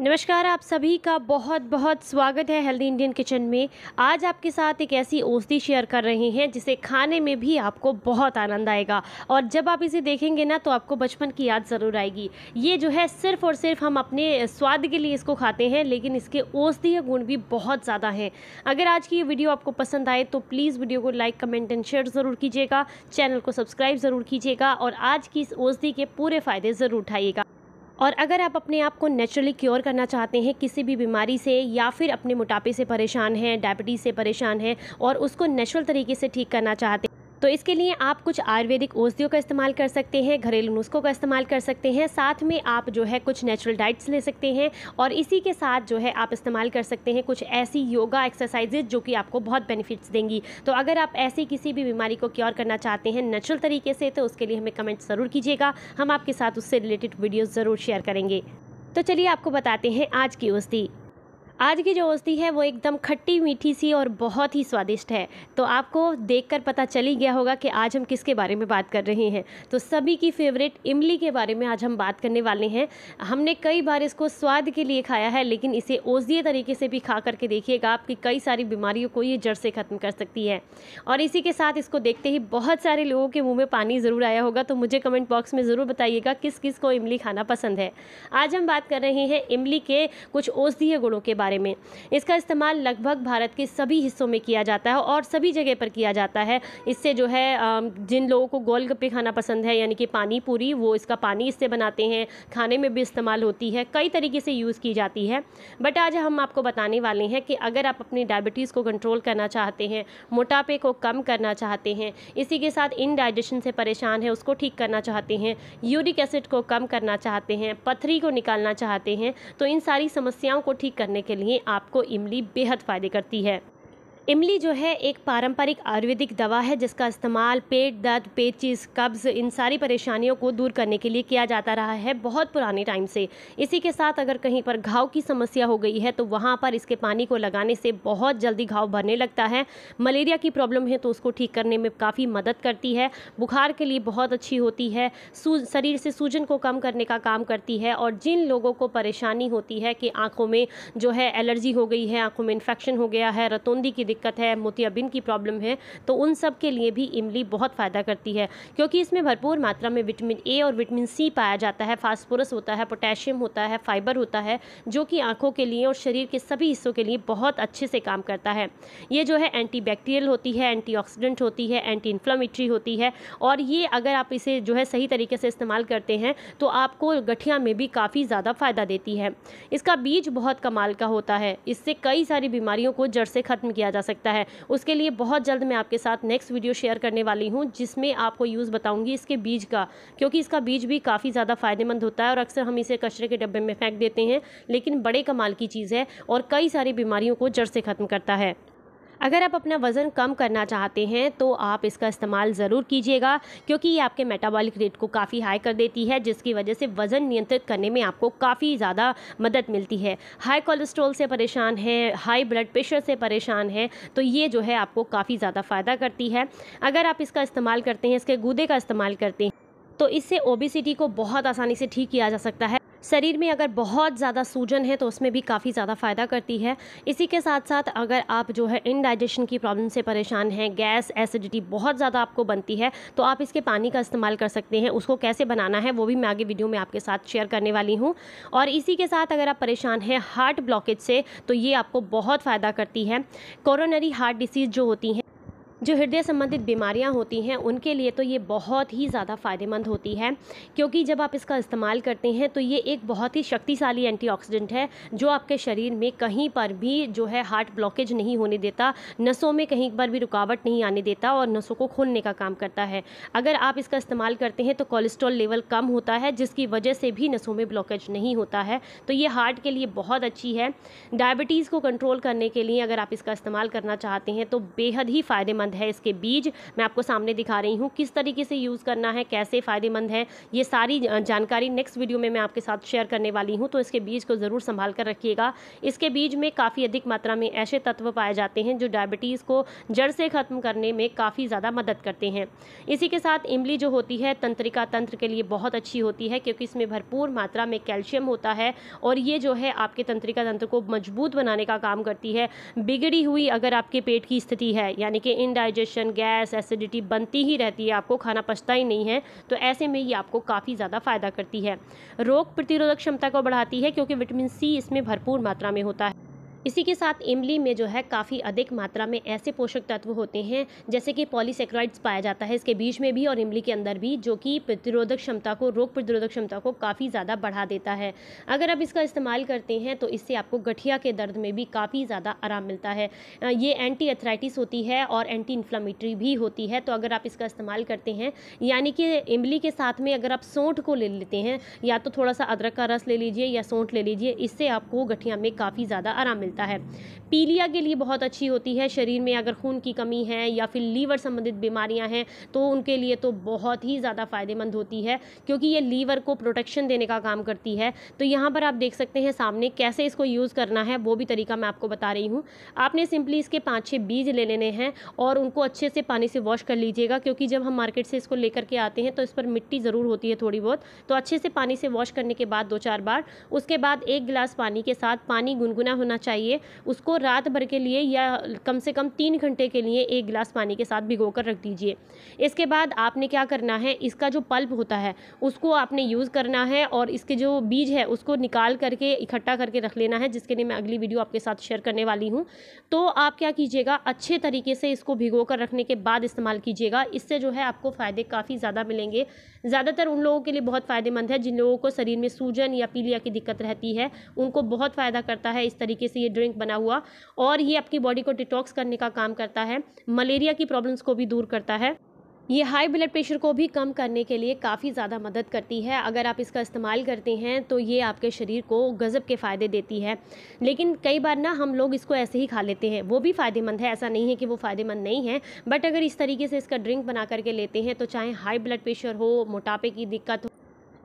नमस्कार आप सभी का बहुत बहुत स्वागत है हेल्दी इंडियन किचन में आज आपके साथ एक ऐसी औषधि शेयर कर रहे हैं जिसे खाने में भी आपको बहुत आनंद आएगा और जब आप इसे देखेंगे ना तो आपको बचपन की याद ज़रूर आएगी ये जो है सिर्फ और सिर्फ हम अपने स्वाद के लिए इसको खाते हैं लेकिन इसके औषधीय गुण भी बहुत ज़्यादा हैं अगर आज की ये वीडियो आपको पसंद आए तो प्लीज़ वीडियो को लाइक कमेंट एंड शेयर ज़रूर कीजिएगा चैनल को सब्सक्राइब ज़रूर कीजिएगा और आज की इस औषधि के पूरे फ़ायदे ज़रूर उठाइएगा और अगर आप अपने आप को नेचुरली क्योर करना चाहते हैं किसी भी बीमारी से या फिर अपने मोटापे से परेशान हैं डायबिटीज़ से परेशान हैं और उसको नेचुरल तरीके से ठीक करना चाहते हैं तो इसके लिए आप कुछ आयुर्वेदिक औषधियों का इस्तेमाल कर सकते हैं घरेलू नुस्खों का इस्तेमाल कर सकते हैं साथ में आप जो है कुछ नेचुरल डाइट्स ले सकते हैं और इसी के साथ जो है आप इस्तेमाल कर सकते हैं कुछ ऐसी योगा एक्सरसाइजेज जो कि आपको बहुत बेनिफिट्स देंगी तो अगर आप ऐसी किसी भी बीमारी को क्योर करना चाहते हैं नेचुरल तरीके से तो उसके लिए हमें कमेंट ज़रूर कीजिएगा हम आपके साथ उससे रिलेटेड वीडियोज़ ज़रूर शेयर करेंगे तो चलिए आपको बताते हैं आज की औषधि आज की जो औषधि है वो एकदम खट्टी मीठी सी और बहुत ही स्वादिष्ट है तो आपको देखकर पता चल ही गया होगा कि आज हम किसके बारे में बात कर रहे हैं तो सभी की फेवरेट इमली के बारे में आज हम बात करने वाले हैं हमने कई बार इसको स्वाद के लिए खाया है लेकिन इसे औषधीय तरीके से भी खा करके देखिएगा आपकी कई सारी बीमारियों को ये जड़ से ख़त्म कर सकती है और इसी के साथ इसको देखते ही बहुत सारे लोगों के मुँह में पानी ज़रूर आया होगा तो मुझे कमेंट बॉक्स में ज़रूर बताइएगा किस किस को इमली खाना पसंद है आज हम बात कर रहे हैं इमली के कुछ औषधीय गुणों के बारे बारे में इसका इस्तेमाल लगभग भारत के सभी हिस्सों में किया जाता है और सभी जगह पर किया जाता है इससे जो है जिन लोगों को गप्पे खाना पसंद है यानी कि पानी पूरी वो इसका पानी इससे बनाते हैं खाने में भी इस्तेमाल होती है कई तरीके से यूज़ की जाती है बट आज हम आपको बताने वाले हैं कि अगर आप अपनी डायबिटीज़ को कंट्रोल करना चाहते हैं मोटापे को कम करना चाहते हैं इसी के साथ इनडाइजेशन से परेशान है उसको ठीक करना चाहते हैं यूरिक एसिड को कम करना चाहते हैं पथरी को निकालना चाहते हैं तो इन सारी समस्याओं को ठीक करने के लिए आपको इमली बेहद फ़ायदे करती है इमली जो है एक पारंपरिक आयुर्वेदिक दवा है जिसका इस्तेमाल पेट दर्द पेचिस कब्ज़ इन सारी परेशानियों को दूर करने के लिए किया जाता रहा है बहुत पुराने टाइम से इसी के साथ अगर कहीं पर घाव की समस्या हो गई है तो वहाँ पर इसके पानी को लगाने से बहुत जल्दी घाव भरने लगता है मलेरिया की प्रॉब्लम है तो उसको ठीक करने में काफ़ी मदद करती है बुखार के लिए बहुत अच्छी होती है शरीर से सूजन को कम करने का काम करती है और जिन लोगों को परेशानी होती है कि आँखों में जो है एलर्जी हो गई है आँखों में इन्फेक्शन हो गया है रतौंदी की दिक्कत है मोतियाबिन की प्रॉब्लम है तो उन सब के लिए भी इमली बहुत फ़ायदा करती है क्योंकि इसमें भरपूर मात्रा में विटामिन ए और विटामिन सी पाया जाता है फास्फोरस होता है पोटेशियम होता है फाइबर होता है जो कि आँखों के लिए और शरीर के सभी हिस्सों के लिए बहुत अच्छे से काम करता है ये जो है एंटी होती है एंटी होती है एंटी इन्फ्लामेटरी होती है और ये अगर आप इसे जो है सही तरीके से इस्तेमाल करते हैं तो आपको गठिया में भी काफ़ी ज़्यादा फ़ायदा देती है इसका बीज बहुत कमाल का होता है इससे कई सारी बीमारियों को जड़ से ख़त्म किया जा सकता है उसके लिए बहुत जल्द मैं आपके साथ नेक्स्ट वीडियो शेयर करने वाली हूँ जिसमें आपको यूज़ बताऊँगी इसके बीज का क्योंकि इसका बीज भी काफ़ी ज़्यादा फ़ायदेमंद होता है और अक्सर हम इसे कचरे के डब्बे में फेंक देते हैं लेकिन बड़े कमाल की चीज़ है और कई सारी बीमारियों को जड़ से ख़त्म करता है अगर आप अपना वज़न कम करना चाहते हैं तो आप इसका इस्तेमाल ज़रूर कीजिएगा क्योंकि ये आपके मेटाबॉलिक रेट को काफ़ी हाई कर देती है जिसकी वजह से वज़न नियंत्रित करने में आपको काफ़ी ज़्यादा मदद मिलती है हाई कोलेस्ट्रॉल से परेशान है हाई ब्लड प्रेशर से परेशान है तो ये जो है आपको काफ़ी ज़्यादा फ़ायदा करती है अगर आप इसका इस्तेमाल करते हैं इसके गूदे का इस्तेमाल करते हैं तो इससे ओबिसिटी को बहुत आसानी से ठीक किया जा सकता है शरीर में अगर बहुत ज़्यादा सूजन है तो उसमें भी काफ़ी ज़्यादा फ़ायदा करती है इसी के साथ साथ अगर आप जो है इनडाइजेशन की प्रॉब्लम से परेशान हैं गैस एसिडिटी बहुत ज़्यादा आपको बनती है तो आप इसके पानी का इस्तेमाल कर सकते हैं उसको कैसे बनाना है वो भी मैं आगे वीडियो में आपके साथ शेयर करने वाली हूँ और इसी के साथ अगर आप परेशान हैं हार्ट ब्लॉकेज से तो ये आपको बहुत फ़ायदा करती है कोरोनरी हार्ट डिसीज़ जो होती हैं जो हृदय संबंधित बीमारियां होती हैं उनके लिए तो ये बहुत ही ज़्यादा फ़ायदेमंद होती है क्योंकि जब आप इसका इस्तेमाल करते हैं तो ये एक बहुत ही शक्तिशाली एंटीऑक्सीडेंट है जो आपके शरीर में कहीं पर भी जो है हार्ट ब्लॉकेज नहीं होने देता नसों में कहीं पर भी रुकावट नहीं आने देता और नसों को खोलने का काम करता है अगर आप इसका इस्तेमाल करते हैं तो कोलेस्ट्रॉल लेवल कम होता है जिसकी वजह से भी नसों में ब्लॉकेज नहीं होता है तो ये हार्ट के लिए बहुत अच्छी है डायबिटीज़ को कंट्रोल करने के लिए अगर आप इसका इस्तेमाल करना चाहते हैं तो बेहद ही फ़ायदेमंद फ़ायदेमंद है इसके बीज मैं आपको सामने दिखा रही हूँ किस तरीके से यूज़ करना है कैसे फ़ायदेमंद है ये सारी जानकारी नेक्स्ट वीडियो में मैं आपके साथ शेयर करने वाली हूँ तो इसके बीज को ज़रूर संभाल कर रखिएगा इसके बीज में काफ़ी अधिक मात्रा में ऐसे तत्व पाए जाते हैं जो डायबिटीज़ को जड़ से ख़त्म करने में काफ़ी ज़्यादा मदद करते हैं इसी के साथ इमली जो होती है तंत्रिका तंत्र के लिए बहुत अच्छी होती है क्योंकि इसमें भरपूर मात्रा में कैल्शियम होता है और ये जो है आपके तंत्रिका तंत्र को मजबूत बनाने का काम करती है बिगड़ी हुई अगर आपके पेट की स्थिति है यानी कि इन इनडाइजेशन गैस एसिडिटी बनती ही रहती है आपको खाना पचता ही नहीं है तो ऐसे में ये आपको काफ़ी ज़्यादा फ़ायदा करती है रोग प्रतिरोधक क्षमता को बढ़ाती है क्योंकि विटामिन सी इसमें भरपूर मात्रा में होता है इसी के साथ इमली में जो है काफ़ी अधिक मात्रा में ऐसे पोषक तत्व होते हैं जैसे कि पॉलीसेक्राइड्स पाया जाता है इसके बीच में भी और इमली के अंदर भी जो कि प्रतिरोधक क्षमता को रोग प्रतिरोधक क्षमता को काफ़ी ज़्यादा बढ़ा देता है अगर आप इसका इस्तेमाल करते हैं तो इससे आपको गठिया के दर्द में भी काफ़ी ज़्यादा आराम मिलता है ये एंटी एथराइटिस होती है और एंटी इन्फ्लामेटरी भी होती है तो अगर आप इसका इस्तेमाल करते हैं यानी कि इमली के साथ में अगर आप सौंठ को ले लेते हैं या तो थोड़ा सा अदरक का रस ले लीजिए या सौंठ ले लीजिए इससे आपको गठिया में काफ़ी ज़्यादा आराम मिलता है पीलिया के लिए बहुत अच्छी होती है शरीर में अगर खून की कमी है या फिर लीवर संबंधित बीमारियां हैं तो उनके लिए तो बहुत ही ज़्यादा फ़ायदेमंद होती है क्योंकि ये लीवर को प्रोटेक्शन देने का काम करती है तो यहाँ पर आप देख सकते हैं सामने कैसे इसको यूज़ करना है वो भी तरीका मैं आपको बता रही हूँ आपने सिंपली इसके पाँच छः बीज ले लेने हैं और उनको अच्छे से पानी से वॉश कर लीजिएगा क्योंकि जब हम मार्केट से इसको लेकर के आते हैं तो इस पर मिट्टी ज़रूर होती है थोड़ी बहुत तो अच्छे से पानी से वॉश करने के बाद दो चार बार उसके बाद एक गिलास पानी के साथ पानी गुनगुना होना चाहिए चाहिए उसको रात भर के लिए या कम से कम तीन घंटे के लिए एक गिलास पानी के साथ भिगो कर रख दीजिए इसके बाद आपने क्या करना है इसका जो पल्प होता है उसको आपने यूज़ करना है और इसके जो बीज है उसको निकाल करके इकट्ठा करके रख लेना है जिसके लिए मैं अगली वीडियो आपके साथ शेयर करने वाली हूँ तो आप क्या कीजिएगा अच्छे तरीके से इसको भिगो कर रखने के बाद इस्तेमाल कीजिएगा इससे जो है आपको फ़ायदे काफ़ी ज़्यादा मिलेंगे ज़्यादातर उन लोगों के लिए बहुत फ़ायदेमंद है जिन लोगों को शरीर में सूजन या पीलिया की दिक्कत रहती है उनको बहुत फ़ायदा करता है इस तरीके से ये ड्रिंक बना हुआ और ये आपकी बॉडी को डिटॉक्स करने का काम करता है मलेरिया की प्रॉब्लम्स को भी दूर करता है ये हाई ब्लड प्रेशर को भी कम करने के लिए काफ़ी ज़्यादा मदद करती है अगर आप इसका इस्तेमाल करते हैं तो ये आपके शरीर को गज़ब के फ़ायदे देती है लेकिन कई बार ना हम लोग इसको ऐसे ही खा लेते हैं वो भी फ़ायदेमंद है ऐसा नहीं है कि वो फ़ायदेमंद नहीं है बट अगर इस तरीके से इसका ड्रिंक बना करके लेते हैं तो चाहे हाई ब्लड प्रेशर हो मोटापे की दिक्कत हो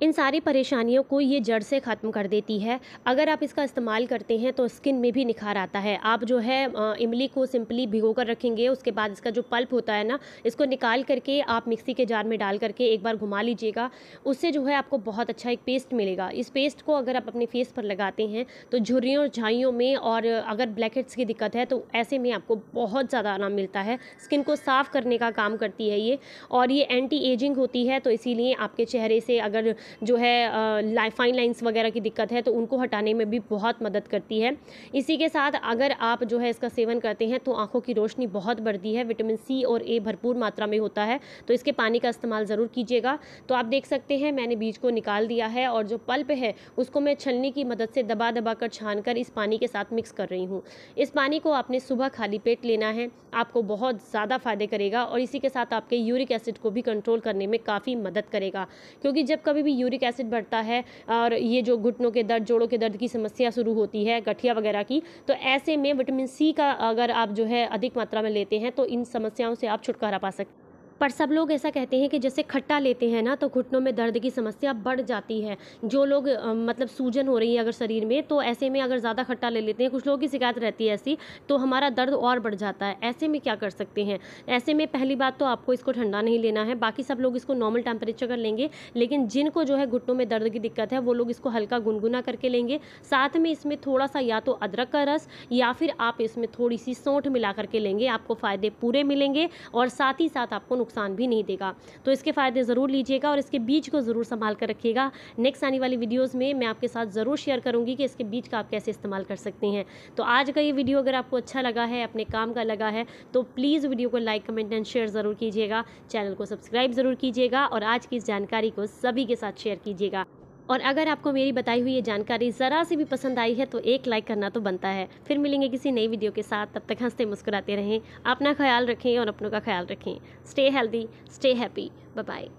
इन सारी परेशानियों को ये जड़ से ख़त्म कर देती है अगर आप इसका इस्तेमाल करते हैं तो स्किन में भी निखार आता है आप जो है इमली को सिंपली भिगो कर रखेंगे उसके बाद इसका जो पल्प होता है ना इसको निकाल करके आप मिक्सी के जार में डाल करके एक बार घुमा लीजिएगा उससे जो है आपको बहुत अच्छा एक पेस्ट मिलेगा इस पेस्ट को अगर आप अपने फेस पर लगाते हैं तो झुर्रियों झाइयों में और अगर ब्लैकेट्स की दिक्कत है तो ऐसे में आपको बहुत ज़्यादा आराम मिलता है स्किन को साफ़ करने का काम करती है ये और ये एंटी एजिंग होती है तो इसीलिए आपके चेहरे से अगर जो है फाइन लाइन्स वगैरह की दिक्कत है तो उनको हटाने में भी बहुत मदद करती है इसी के साथ अगर आप जो है इसका सेवन करते हैं तो आँखों की रोशनी बहुत बढ़ती है विटामिन सी और ए भरपूर मात्रा में होता है तो इसके पानी का इस्तेमाल ज़रूर कीजिएगा तो आप देख सकते हैं मैंने बीज को निकाल दिया है और जो पल्प है उसको मैं छलनी की मदद से दबा दबा कर छान कर इस पानी के साथ मिक्स कर रही हूँ इस पानी को आपने सुबह खाली पेट लेना है आपको बहुत ज़्यादा फ़ायदे करेगा और इसी के साथ आपके यूरिक एसिड को भी कंट्रोल करने में काफ़ी मदद करेगा क्योंकि जब कभी भी यूरिक एसिड बढ़ता है और ये जो घुटनों के दर्द जोड़ों के दर्द की समस्या शुरू होती है गठिया वगैरह की तो ऐसे में विटामिन सी का अगर आप जो है अधिक मात्रा में लेते हैं तो इन समस्याओं से आप छुटकारा पा सकते पर सब लोग ऐसा कहते हैं कि जैसे खट्टा लेते हैं ना तो घुटनों में दर्द की समस्या बढ़ जाती है जो लोग मतलब सूजन हो रही है अगर शरीर में तो ऐसे में अगर ज़्यादा खट्टा ले लेते हैं कुछ लोगों की शिकायत रहती है ऐसी तो हमारा दर्द और बढ़ जाता है ऐसे में क्या कर सकते हैं ऐसे में पहली बात तो आपको इसको ठंडा नहीं लेना है बाकी सब लोग इसको नॉर्मल टेम्परेचर कर लेंगे लेकिन जिनको जो है घुटनों में दर्द की दिक्कत है वो लोग इसको हल्का गुनगुना करके लेंगे साथ में इसमें थोड़ा सा या तो अदरक का रस या फिर आप इसमें थोड़ी सी सौंठ मिला करके लेंगे आपको फ़ायदे पूरे मिलेंगे और साथ ही साथ आपको नुकसान नुकसान भी नहीं देगा तो इसके फ़ायदे ज़रूर लीजिएगा और इसके बीज को ज़रूर संभाल कर रखिएगा नेक्स्ट आने वाली वीडियोज़ में मैं आपके साथ ज़रूर शेयर करूँगी कि इसके बीज का आप कैसे इस्तेमाल कर सकते हैं तो आज का ये वीडियो अगर आपको अच्छा लगा है अपने काम का लगा है तो प्लीज़ वीडियो को लाइक कमेंट एंड शेयर ज़रूर कीजिएगा चैनल को सब्सक्राइब ज़रूर कीजिएगा और आज की इस जानकारी को सभी के साथ शेयर कीजिएगा और अगर आपको मेरी बताई हुई ये जानकारी ज़रा सी भी पसंद आई है तो एक लाइक करना तो बनता है फिर मिलेंगे किसी नई वीडियो के साथ तब तक हंसते मुस्कुराते रहें अपना ख्याल रखें और अपनों का ख्याल रखें stay healthy stay happy bye